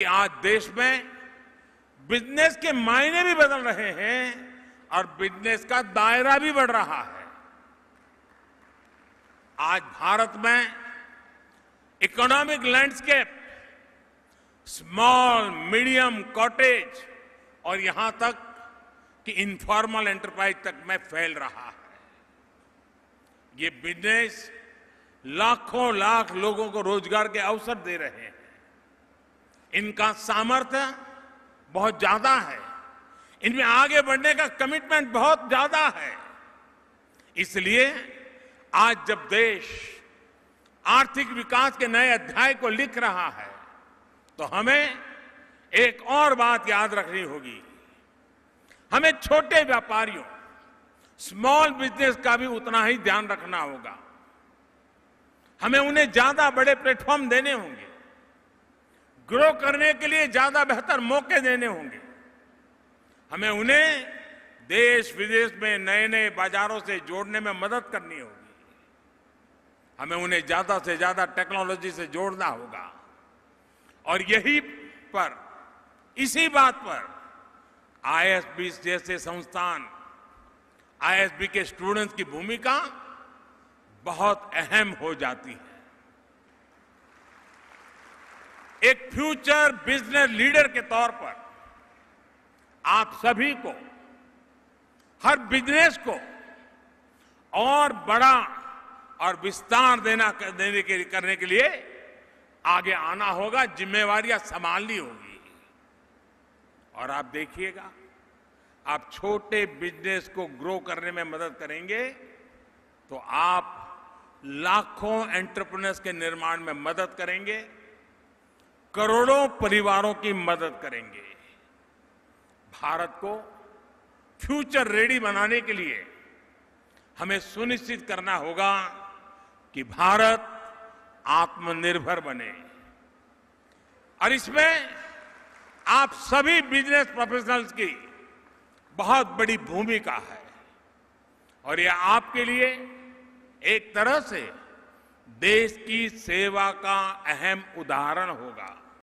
कि आज देश में बिजनेस के मायने भी बदल रहे हैं और बिजनेस का दायरा भी बढ़ रहा है आज भारत में economic landscape small medium cottage और यहां तक कि इनफॉर्मल एंटरप्राइज तक में फैल रहा है ये बिजनेस लाखों लाख लोगों को रोजगार के अवसर दे रहे हैं इनका सामर्थ्य बहुत ज्यादा है इनमें आगे बढ़ने का कमिटमेंट बहुत ज्यादा है इसलिए आज जब देश आर्थिक विकास के नए अध्याय को लिख रहा है तो हमें एक और बात याद रखनी होगी हमें छोटे व्यापारियों स्मॉल बिजनेस का भी उतना ही ध्यान रखना होगा हमें उन्हें ज्यादा बड़े प्लेटफॉर्म देने होंगे ग्रो करने के लिए ज्यादा बेहतर मौके देने होंगे हमें उन्हें देश विदेश में नए नए बाजारों से जोड़ने में मदद करनी होगी हमें उन्हें ज्यादा से ज्यादा टेक्नोलॉजी से जोड़ना होगा और यही पर इसी बात पर आईएसबी जैसे संस्थान आईएसबी के स्टूडेंट्स की भूमिका बहुत अहम हो जाती है एक फ्यूचर बिजनेस लीडर के तौर पर आप सभी को हर बिजनेस को और बड़ा और विस्तार देना देने के करने के लिए आगे आना होगा जिम्मेवारियां संभालनी होगी और आप देखिएगा आप छोटे बिजनेस को ग्रो करने में मदद करेंगे तो आप लाखों एंटरप्रेनर्स के निर्माण में मदद करेंगे करोड़ों परिवारों की मदद करेंगे भारत को फ्यूचर रेडी बनाने के लिए हमें सुनिश्चित करना होगा कि भारत आत्मनिर्भर बने और इसमें आप सभी बिजनेस प्रोफेशनल्स की बहुत बड़ी भूमिका है और यह आपके लिए एक तरह से देश की सेवा का अहम उदाहरण होगा